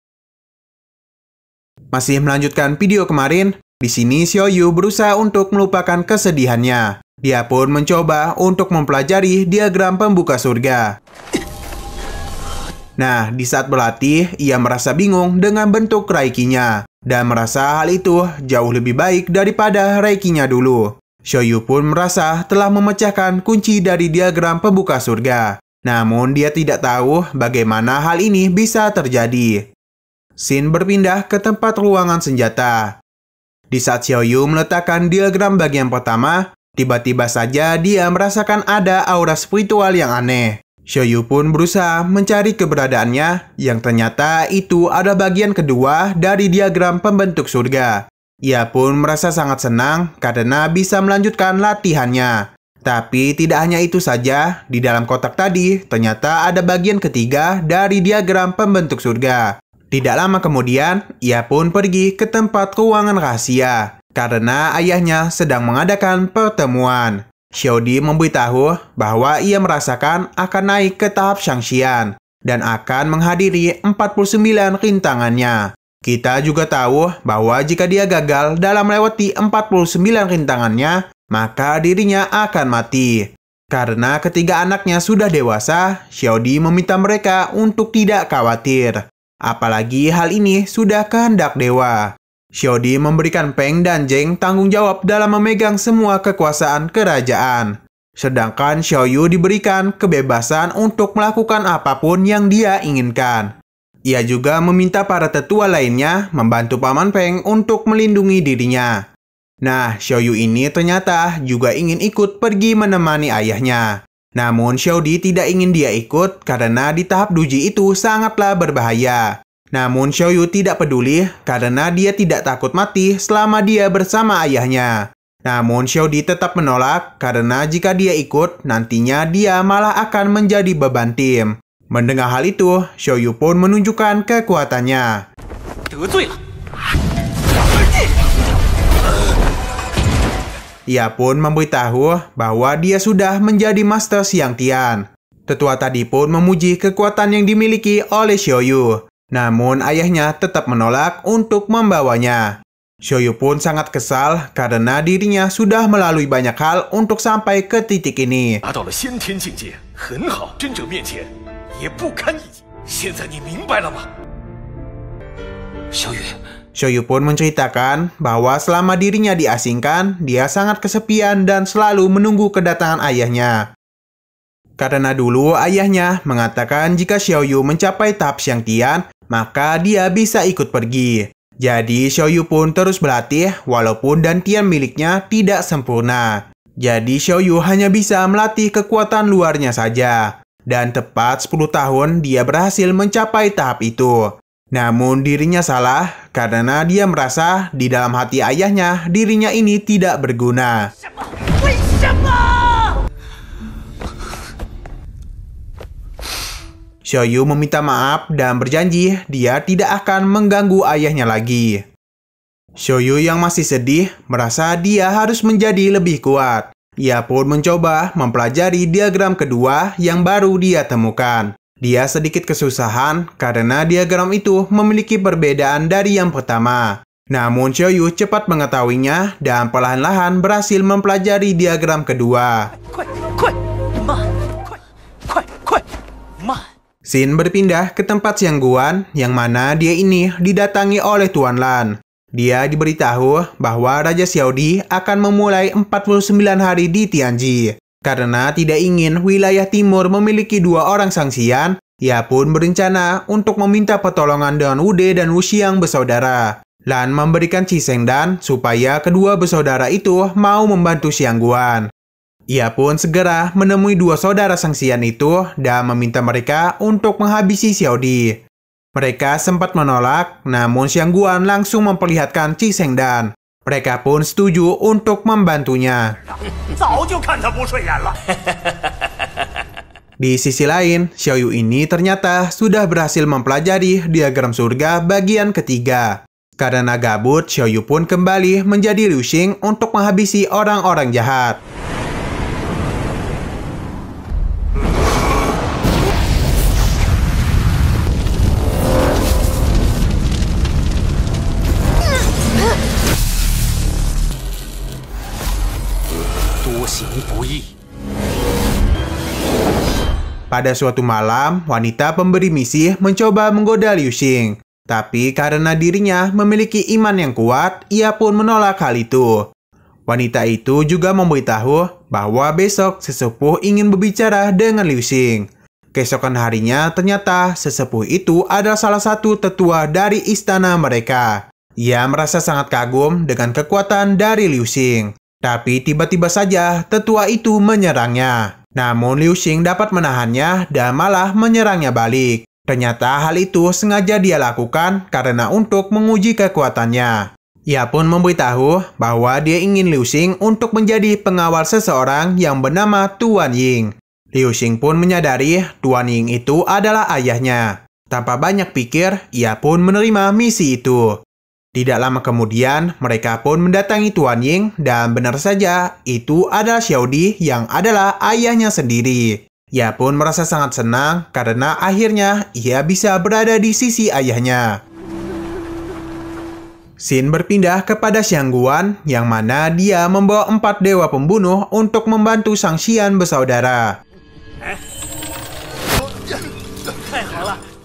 Masih melanjutkan video kemarin, di sini Yu berusaha untuk melupakan kesedihannya. Dia pun mencoba untuk mempelajari diagram pembuka surga. Nah, di saat berlatih, ia merasa bingung dengan bentuk reikinya dan merasa hal itu jauh lebih baik daripada reikinya dulu. Shoyu pun merasa telah memecahkan kunci dari diagram pembuka surga. Namun dia tidak tahu bagaimana hal ini bisa terjadi. Sin berpindah ke tempat ruangan senjata. Di saat Xiao Yu meletakkan diagram bagian pertama, tiba-tiba saja dia merasakan ada aura spiritual yang aneh. Xiao Yu pun berusaha mencari keberadaannya, yang ternyata itu ada bagian kedua dari diagram pembentuk surga. Ia pun merasa sangat senang karena bisa melanjutkan latihannya. Tapi tidak hanya itu saja, di dalam kotak tadi ternyata ada bagian ketiga dari diagram pembentuk surga. Tidak lama kemudian, ia pun pergi ke tempat ruangan rahasia karena ayahnya sedang mengadakan pertemuan. Xiaodi memberitahu bahwa ia merasakan akan naik ke tahap Shangxian dan akan menghadiri 49 rintangannya. Kita juga tahu bahwa jika dia gagal dalam melewati 49 rintangannya, maka dirinya akan mati. Karena ketiga anaknya sudah dewasa, Xiaodi meminta mereka untuk tidak khawatir. Apalagi hal ini sudah kehendak dewa. Shodi memberikan Peng dan Zheng tanggung jawab dalam memegang semua kekuasaan kerajaan. Sedangkan Xiaoyu diberikan kebebasan untuk melakukan apapun yang dia inginkan. Ia juga meminta para tetua lainnya membantu Paman Peng untuk melindungi dirinya. Nah, Xiaoyu ini ternyata juga ingin ikut pergi menemani ayahnya. Namun Xiaodi tidak ingin dia ikut karena di tahap Duji itu sangatlah berbahaya. Namun Xiaoyu tidak peduli karena dia tidak takut mati selama dia bersama ayahnya. Namun Xiaodi tetap menolak karena jika dia ikut nantinya dia malah akan menjadi beban tim. Mendengar hal itu, Xiaoyu pun menunjukkan kekuatannya. 得罪了。Ia pun memberitahu bahwa dia sudah menjadi master Siang Tian. Tetua tadi pun memuji kekuatan yang dimiliki oleh Xiaoyu. Namun ayahnya tetap menolak untuk membawanya. Xiaoyu pun sangat kesal karena dirinya sudah melalui banyak hal untuk sampai ke titik ini. Xiaoyu, Shoyu pun menceritakan bahwa selama dirinya diasingkan, dia sangat kesepian dan selalu menunggu kedatangan ayahnya. Karena dulu ayahnya mengatakan jika Xiaoyu mencapai tahap Xiang Tian, maka dia bisa ikut pergi. Jadi Xiaoyu pun terus berlatih walaupun dan Tian miliknya tidak sempurna. Jadi Xiaoyu hanya bisa melatih kekuatan luarnya saja. Dan tepat 10 tahun dia berhasil mencapai tahap itu. Namun dirinya salah karena dia merasa di dalam hati ayahnya dirinya ini tidak berguna. Shoyu meminta maaf dan berjanji dia tidak akan mengganggu ayahnya lagi. Shoyu yang masih sedih merasa dia harus menjadi lebih kuat. Ia pun mencoba mempelajari diagram kedua yang baru dia temukan. Dia sedikit kesusahan karena diagram itu memiliki perbedaan dari yang pertama. Namun Xiao Yu cepat mengetahuinya dan perlahan-lahan berhasil mempelajari diagram kedua. Sin berpindah ke tempat Siang Guan yang mana dia ini didatangi oleh Tuan Lan. Dia diberitahu bahwa Raja Xiaodi akan memulai 49 hari di Tianji. Karena tidak ingin wilayah timur memiliki dua orang sangsian, ia pun berencana untuk meminta pertolongan dengan Ude dan Wuxiang bersaudara. Lan memberikan Ciseng dan supaya kedua bersaudara itu mau membantu Siangguan. Ia pun segera menemui dua saudara sangsian itu dan meminta mereka untuk menghabisi Xiao Di. Mereka sempat menolak, namun Siangguan langsung memperlihatkan Ciseng dan mereka pun setuju untuk membantunya. Di sisi lain, Xiaoyu ini ternyata sudah berhasil mempelajari diagram surga bagian ketiga. Karena gabut, Xiaoyu pun kembali menjadi Liu Xing untuk menghabisi orang-orang jahat. Pada suatu malam, wanita pemberi misi mencoba menggoda Liu Xing. Tapi karena dirinya memiliki iman yang kuat, ia pun menolak hal itu. Wanita itu juga memberitahu bahwa besok sesepuh ingin berbicara dengan Liu Xing. Keesokan harinya ternyata sesepuh itu adalah salah satu tetua dari istana mereka. Ia merasa sangat kagum dengan kekuatan dari Liu Xing. Tapi tiba-tiba saja tetua itu menyerangnya. Namun Liu Xing dapat menahannya dan malah menyerangnya balik. Ternyata hal itu sengaja dia lakukan karena untuk menguji kekuatannya. Ia pun memberitahu bahwa dia ingin Liu Xing untuk menjadi pengawal seseorang yang bernama Tuan Ying. Liu Xing pun menyadari Tuan Ying itu adalah ayahnya. Tanpa banyak pikir, ia pun menerima misi itu. Tidak lama kemudian, mereka pun mendatangi Tuan Ying dan benar saja, itu adalah Xiaodi yang adalah ayahnya sendiri. Ia pun merasa sangat senang karena akhirnya ia bisa berada di sisi ayahnya. Sin berpindah kepada Guan yang mana dia membawa empat dewa pembunuh untuk membantu Sang Xian bersaudara. Eh, oh, ya. eh,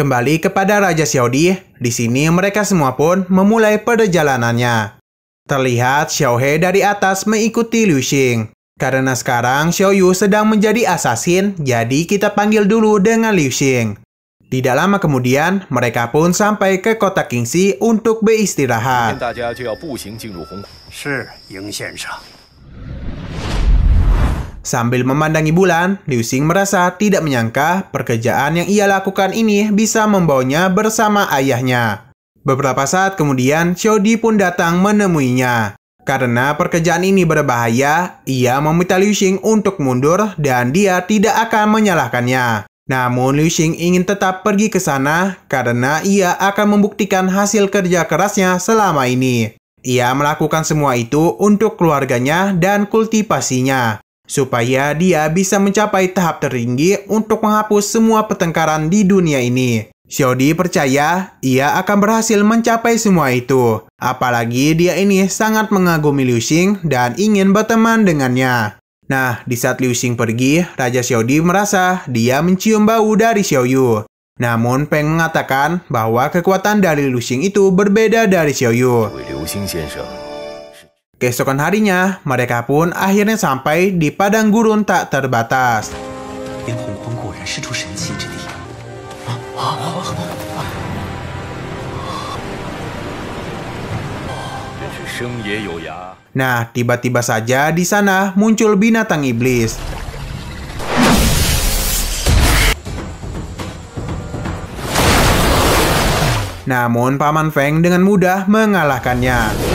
Kembali kepada Raja Xiaodi, di sini mereka semua pun memulai perjalanannya. Terlihat Xiao He dari atas mengikuti Liu Xing. Karena sekarang Xiao Yu sedang menjadi asasin jadi kita panggil dulu dengan Liu Xing. Tidak lama kemudian, mereka pun sampai ke kota Kingxi untuk beristirahat. Sambil memandangi bulan, Liu Xing merasa tidak menyangka pekerjaan yang ia lakukan ini bisa membawanya bersama ayahnya. Beberapa saat kemudian, Xiaodi pun datang menemuinya. Karena pekerjaan ini berbahaya, ia meminta Liu Xing untuk mundur dan dia tidak akan menyalahkannya. Namun Liu Xing ingin tetap pergi ke sana karena ia akan membuktikan hasil kerja kerasnya selama ini. Ia melakukan semua itu untuk keluarganya dan kultivasinya supaya dia bisa mencapai tahap tertinggi untuk menghapus semua pertengkaran di dunia ini. Xiaodi percaya ia akan berhasil mencapai semua itu, apalagi dia ini sangat mengagumi Liu Xing dan ingin berteman dengannya. Nah, di saat Liu Xing pergi, Raja Xiaodi merasa dia mencium bau dari Xiao Yu. Namun Peng mengatakan bahwa kekuatan dari Liu Xing itu berbeda dari Xiao Yu. Keesokan harinya, mereka pun akhirnya sampai di padang gurun tak terbatas. Nah, tiba-tiba saja di sana muncul binatang iblis. Namun Paman Feng dengan mudah mengalahkannya.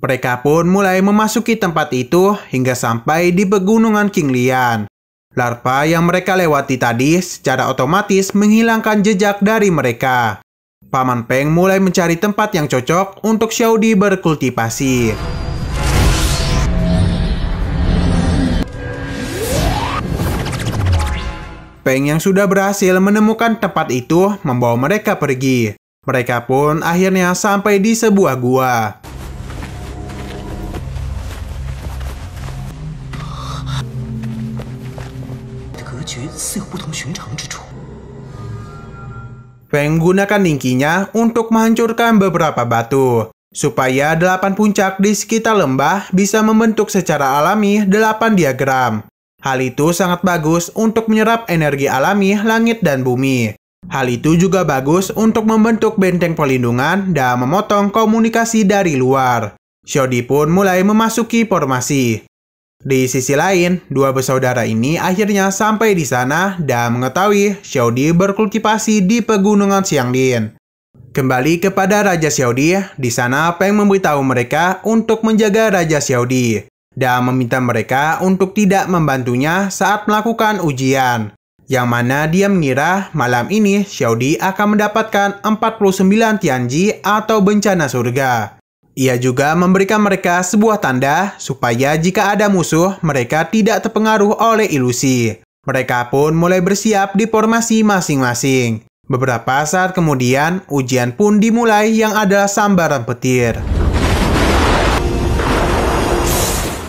Mereka pun mulai memasuki tempat itu hingga sampai di pegunungan Kinglian. Larva yang mereka lewati tadi secara otomatis menghilangkan jejak dari mereka. Paman Peng mulai mencari tempat yang cocok untuk Xiaodi berkultivasi. Peng yang sudah berhasil menemukan tempat itu membawa mereka pergi. Mereka pun akhirnya sampai di sebuah gua. Feng gunakan ningkinya untuk menghancurkan beberapa batu, supaya delapan puncak di sekitar lembah bisa membentuk secara alami delapan diagram. Hal itu sangat bagus untuk menyerap energi alami langit dan bumi. Hal itu juga bagus untuk membentuk benteng perlindungan dan memotong komunikasi dari luar. Shodi pun mulai memasuki formasi. Di sisi lain, dua bersaudara ini akhirnya sampai di sana dan mengetahui Xiaodi berkultivasi di pegunungan Xiangdin. Kembali kepada Raja Xiaodi, di sana Peng memberitahu mereka untuk menjaga Raja Xiaodi dan meminta mereka untuk tidak membantunya saat melakukan ujian. Yang mana dia mengira malam ini Xiaodi akan mendapatkan 49 Tianji atau bencana surga. Ia juga memberikan mereka sebuah tanda supaya jika ada musuh, mereka tidak terpengaruh oleh ilusi. Mereka pun mulai bersiap di formasi masing-masing. Beberapa saat kemudian, ujian pun dimulai yang adalah sambaran petir.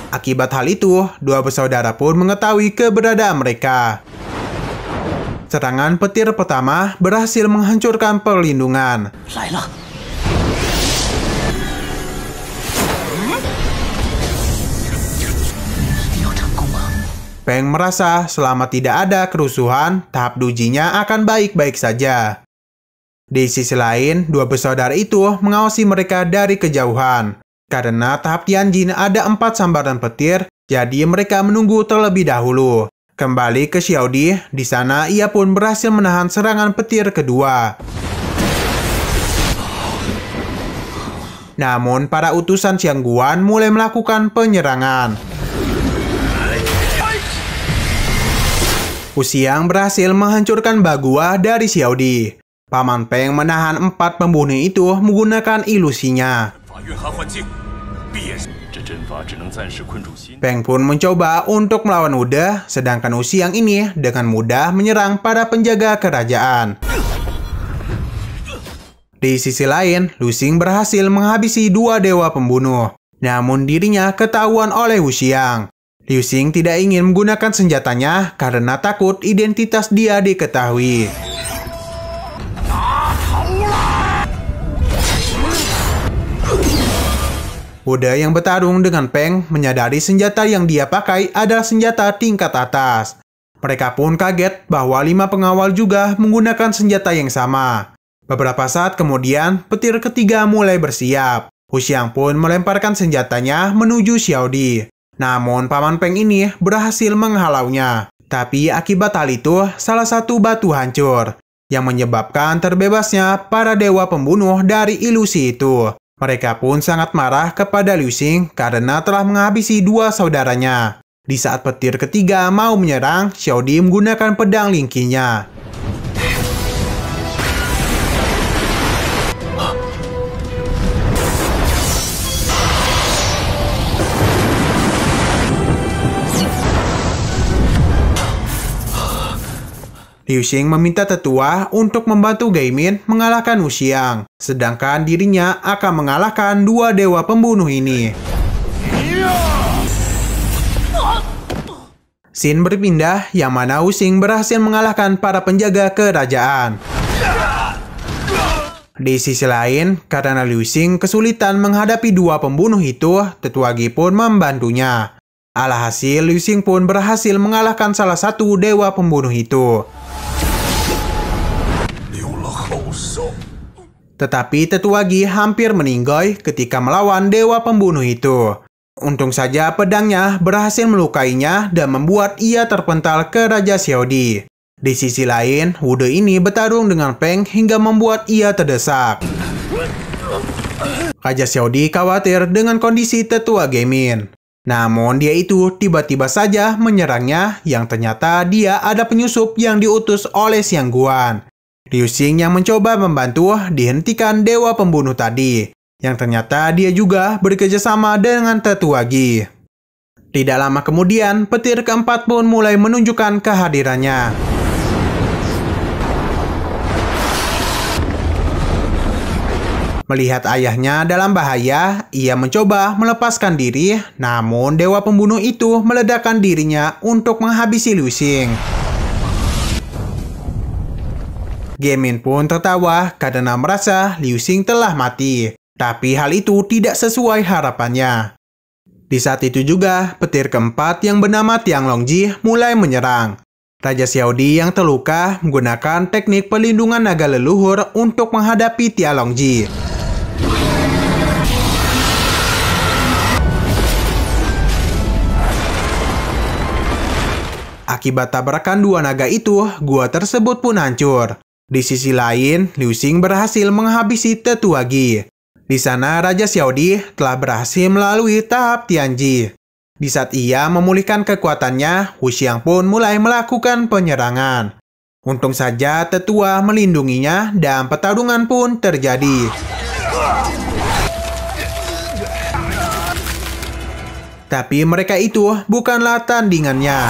Akibat hal itu, dua bersaudara pun mengetahui keberadaan mereka. Serangan petir pertama berhasil menghancurkan perlindungan. Lailah. Peng merasa selama tidak ada kerusuhan, tahap dujinya akan baik-baik saja. Di sisi lain, dua bersaudara itu mengawasi mereka dari kejauhan. Karena tahap Tianjin ada empat sambaran petir, jadi mereka menunggu terlebih dahulu. Kembali ke Xiaodi, di sana ia pun berhasil menahan serangan petir kedua. Namun, para utusan Xiangguan mulai melakukan penyerangan. Usiang berhasil menghancurkan Bagua dari Xiaodi. Paman Peng menahan empat pembunuh itu menggunakan ilusinya. Peng pun mencoba untuk melawan Uda, sedangkan Usiang ini dengan mudah menyerang para penjaga kerajaan. Di sisi lain, Lusing berhasil menghabisi dua dewa pembunuh. Namun dirinya ketahuan oleh Xiang. Liu Xing tidak ingin menggunakan senjatanya karena takut identitas dia diketahui. Wuda yang bertarung dengan Peng menyadari senjata yang dia pakai adalah senjata tingkat atas. Mereka pun kaget bahwa lima pengawal juga menggunakan senjata yang sama. Beberapa saat kemudian, petir ketiga mulai bersiap. Hu Xiang pun melemparkan senjatanya menuju Xiaodi. Namun Paman Peng ini berhasil menghalaunya. Tapi akibat hal itu, salah satu batu hancur yang menyebabkan terbebasnya para dewa pembunuh dari ilusi itu. Mereka pun sangat marah kepada Liu Xing karena telah menghabisi dua saudaranya. Di saat petir ketiga mau menyerang, Xiao Di menggunakan pedang lingkinya Liu Xing meminta tetua untuk membantu Gaimin mengalahkan Wu Xiang, sedangkan dirinya akan mengalahkan dua dewa pembunuh ini. Sin berpindah, yang mana Wu Xing berhasil mengalahkan para penjaga kerajaan. Di sisi lain, karena Liu Xing kesulitan menghadapi dua pembunuh itu, tetua Gi pun membantunya. Alhasil, Liu Xing pun berhasil mengalahkan salah satu dewa pembunuh itu. Tetapi Tetuagi hampir meninggal ketika melawan dewa pembunuh itu. Untung saja pedangnya berhasil melukainya dan membuat ia terpental ke Raja Xiaodi. Di sisi lain, Wudo ini bertarung dengan Peng hingga membuat ia terdesak. Raja Xiaodi khawatir dengan kondisi tetua Gemin. Namun dia itu tiba-tiba saja menyerangnya yang ternyata dia ada penyusup yang diutus oleh Siang Guan. Liu Xing yang mencoba membantu dihentikan dewa pembunuh tadi, yang ternyata dia juga bekerja sama dengan tetua Gi. Tidak lama kemudian, petir keempat pun mulai menunjukkan kehadirannya. Melihat ayahnya dalam bahaya, ia mencoba melepaskan diri, namun dewa pembunuh itu meledakkan dirinya untuk menghabisi Liu Xing. Gemin pun tertawa karena merasa Liu Xing telah mati. Tapi hal itu tidak sesuai harapannya. Di saat itu juga, petir keempat yang bernama Tiang Longji mulai menyerang. Raja Xiaodi yang terluka menggunakan teknik pelindungan naga leluhur untuk menghadapi Tiang Longji. Akibat tabrakan dua naga itu, gua tersebut pun hancur. Di sisi lain, Liu Xing berhasil menghabisi tetua Gi. Di sana Raja Xiaodi telah berhasil melalui tahap Tianji. Di saat ia memulihkan kekuatannya, Hu Xiang pun mulai melakukan penyerangan. Untung saja tetua melindunginya dan pertarungan pun terjadi. Tapi mereka itu bukanlah tandingannya.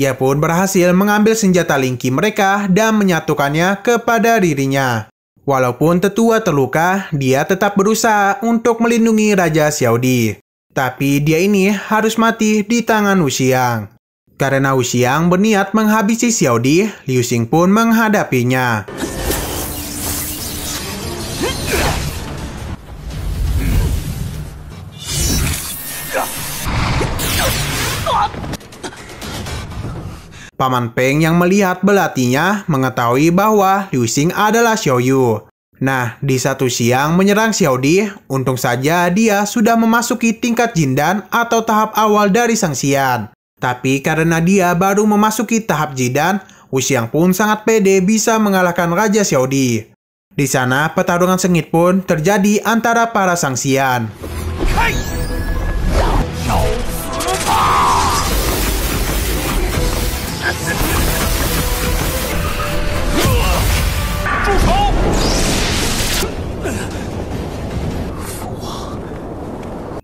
Ia pun berhasil mengambil senjata lingki mereka dan menyatukannya kepada dirinya. Walaupun tetua terluka, dia tetap berusaha untuk melindungi Raja Xiaodi. Tapi dia ini harus mati di tangan Wuxiang. Karena Wuxiang berniat menghabisi Xiaodi, Liu Xing pun menghadapinya. Paman Peng yang melihat belatinya mengetahui bahwa Liu Xing adalah Xiao Yu. Nah, di satu siang menyerang Xiao Di. untung saja dia sudah memasuki tingkat jindan atau tahap awal dari Sang sangsian. Tapi karena dia baru memasuki tahap jidan, Xiang pun sangat pede bisa mengalahkan Raja Xiaodi. Di sana, pertarungan sengit pun terjadi antara para sangsian. Hai!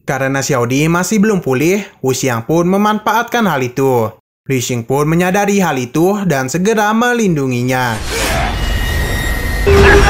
Karena Xiaodi masih belum pulih, Wu Xiang pun memanfaatkan hal itu. Li Xing pun menyadari hal itu dan segera melindunginya. Yeah!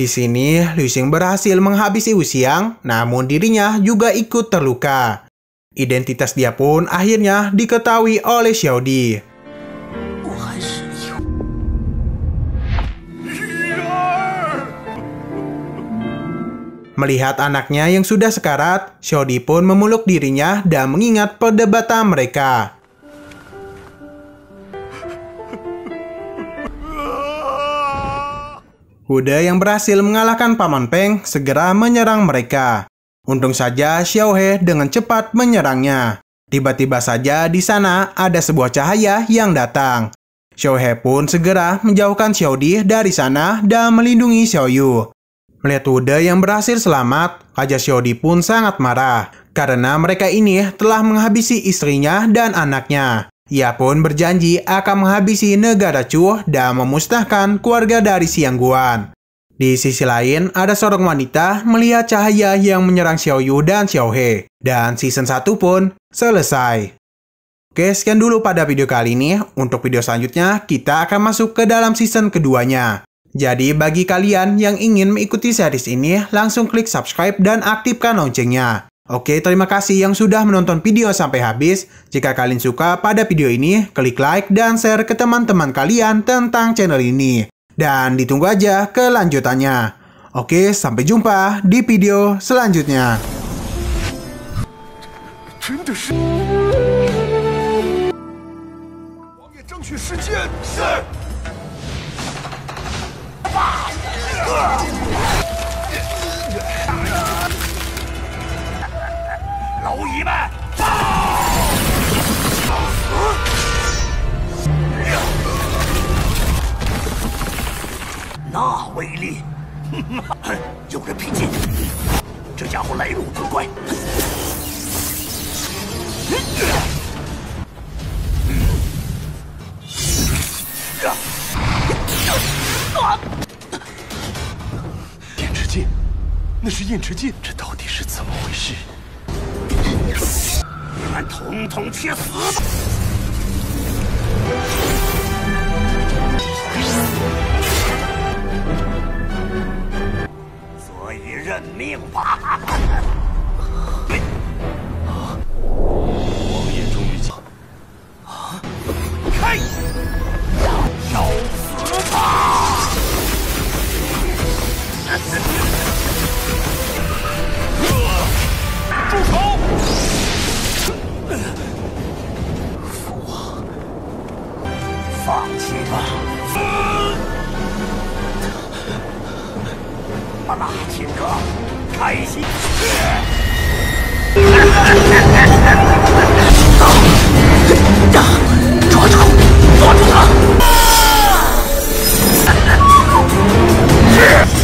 Di sini, Liu Xing berhasil menghabisi Wu Xiang, namun dirinya juga ikut terluka. Identitas dia pun akhirnya diketahui oleh Di. Melihat anaknya yang sudah sekarat, Di pun memeluk dirinya dan mengingat perdebatan mereka. Kuda yang berhasil mengalahkan Paman Peng segera menyerang mereka. Untung saja Xiao He dengan cepat menyerangnya. Tiba-tiba saja di sana ada sebuah cahaya yang datang. Xiao He pun segera menjauhkan Xiao Di dari sana dan melindungi Xiao Yu. Melihat kuda yang berhasil selamat, Raja Xiao Di pun sangat marah karena mereka ini telah menghabisi istrinya dan anaknya. Ia pun berjanji akan menghabisi negara Chu dan memusnahkan keluarga dari Siangguan. Di sisi lain, ada seorang wanita melihat cahaya yang menyerang Xiao Yu dan Xiao He, Dan season 1 pun selesai. Oke, sekian dulu pada video kali ini. Untuk video selanjutnya, kita akan masuk ke dalam season keduanya. Jadi bagi kalian yang ingin mengikuti series ini, langsung klik subscribe dan aktifkan loncengnya. Oke, terima kasih yang sudah menonton video sampai habis. Jika kalian suka pada video ini, klik like dan share ke teman-teman kalian tentang channel ini. Dan ditunggu aja kelanjutannya. Oke, sampai jumpa di video selanjutnya. 蝼蚁们，爆！那威力，哼，有人比肩。这家伙来路不乖。电池剑，那是电池剑，这到底是怎么回事？你们统统去死吧！所以认命吧。七个，我打七个，开心。走，抓住他。是。